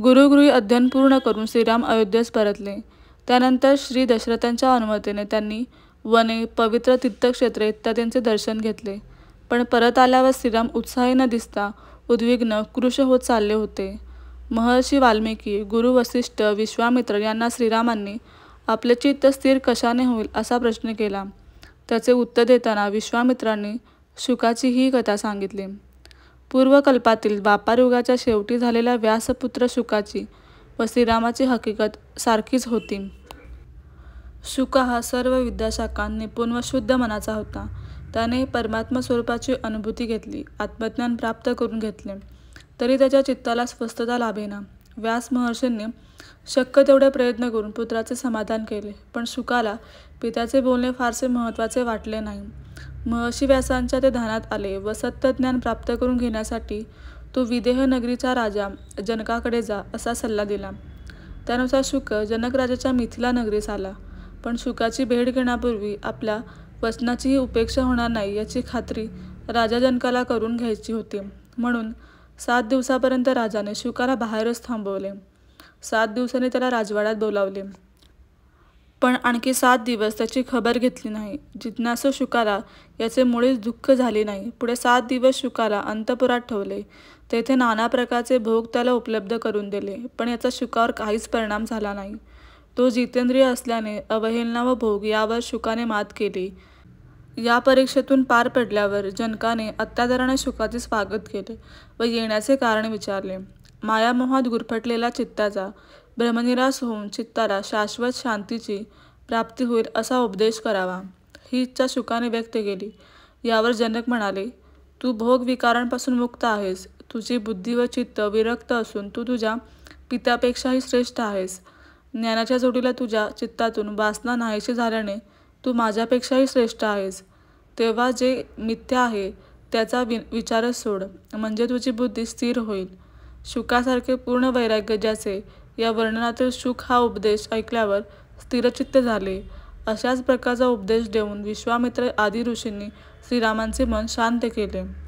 गुरुगृही अध्ययन पूर्ण करून श्रीराम अयोध्येस परतले त्यानंतर श्री दशरथांच्या अनुमतीने त्यांनी वने पवित्र तीर्थक्षेत्रे इत्यादींचे दर्शन घेतले पण परत आल्यावर श्रीराम उत्साही न दिसता उद्विग्न कृश होत चालले होते महर्षी वाल्मिकी गुरु वसिष्ठ विश्वामित्र यांना श्रीरामांनी आपले चित्त स्थिर कशाने होईल असा प्रश्न केला त्याचे उत्तर देताना विश्वामित्रांनी शुकाची ही कथा सांगितली पूर्वकल्पातील युगाच्या शेवटी झालेल्या व्यासपुत्र शुकाची व श्रीरामाची हकीकत सारखीच होती शुक हा सर्व विद्याशाखां निपुण व शुद्ध मनाचा होता त्याने परमात्मा स्वरूपाची अनुभूती घेतली आत्मज्ञान प्राप्त करून घेतले तरी त्याच्या चित्ताला स्वस्थता लाभेना व्यास महर्षींनी शक्य तेवढे प्रयत्न करून पुत्राचे समाधान केले पण शुकाला पित्याचे बोलणे फारसे महत्त्वाचे वाटले नाही महर्षी व्यासांच्या ते ध्यानात आले व सत्यज्ञान प्राप्त करून घेण्यासाठी तो विदेह नगरीचा राजा जनकाकडे जा असा सल्ला दिला त्यानुसार शुक राजाच्या मिथिला नगरीस आला पण शुकाची भेट घेण्यापूर्वी आपल्या वचनाचीही उपेक्षा होणार नाही याची खात्री राजा जनकाला करून घ्यायची होती म्हणून सात दिवसापर्यंत राजाने शुकाला बाहेरच थांबवले सात दिवसांनी त्याला राजवाड्यात बोलावले पण आणखी सात दिवस त्याची खबर घेतली नाही जिज्ञासो शुकाला याचे मुळीच दुःख झाले नाही पुढे सात दिवस शुकाला अंतपुरात ठेवले तेथे नाना प्रकारचे भोग त्याला उपलब्ध करून दिले पण याचा शुकावर काहीच परिणाम झाला नाही तो जितेंद्रिय असल्याने अवहेलना व भोग यावर शुकाने मात केली या परीक्षेतून पार पडल्यावर जनकाने अत्याचाराने शुकाचे स्वागत केले व येण्याचे कारण विचारले मायामोहात गुरफटलेला चित्ताचा भ्रमनिरास होऊन चित्ताला शाश्वत शांतीची प्राप्ती होईल असा उपदेश करावा ही इच्छा शुकाने व्यक्त केली यावर जनक म्हणाले तू भोग विकारांपासून मुक्त आहेस तुझी बुद्धी व चित्त विरक्त असून तू तुझ्या पित्यापेक्षाही श्रेष्ठ आहेस ज्ञानाच्या जोडीला तुझ्या चित्तातून वासना नाहीशी झाल्याने तू माझ्यापेक्षाही श्रेष्ठ आहेस तेव्हा जे मिथ्या आहे त्याचा वि विचारच सोड म्हणजे तुझी बुद्धी स्थिर होईल शुकासारखे पूर्ण वैराग्य ज्याचे या वर्णनातील शुक हा उपदेश ऐकल्यावर स्थिरचित्त झाले अशाच प्रकारचा उपदेश देऊन विश्वामित्र आदि ऋषींनी श्रीरामांचे मन शांत केले